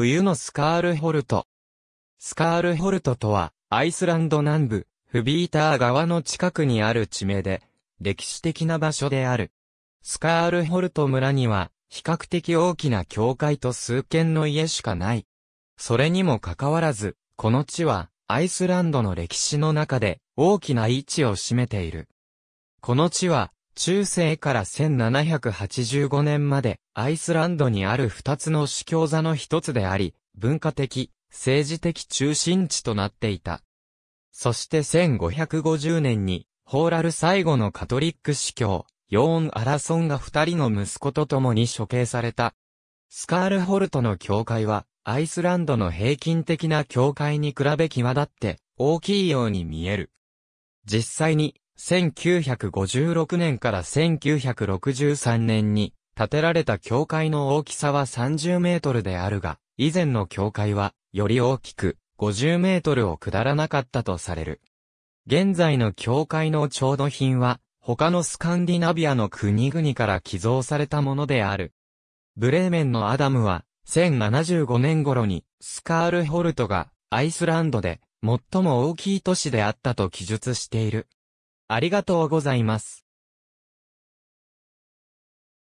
冬のスカールホルト。スカールホルトとは、アイスランド南部、フビーター川の近くにある地名で、歴史的な場所である。スカールホルト村には、比較的大きな教会と数軒の家しかない。それにもかかわらず、この地は、アイスランドの歴史の中で、大きな位置を占めている。この地は、中世から1785年までアイスランドにある二つの主教座の一つであり、文化的、政治的中心地となっていた。そして1550年に、ホーラル最後のカトリック司教、ヨーン・アラソンが二人の息子と共に処刑された。スカールホルトの教会は、アイスランドの平均的な教会に比べ際立って、大きいように見える。実際に、1956年から1963年に建てられた教会の大きさは30メートルであるが、以前の教会はより大きく50メートルを下らなかったとされる。現在の教会の調度品は他のスカンディナビアの国々から寄贈されたものである。ブレーメンのアダムは1075年頃にスカールホルトがアイスランドで最も大きい都市であったと記述している。ありがとうございます。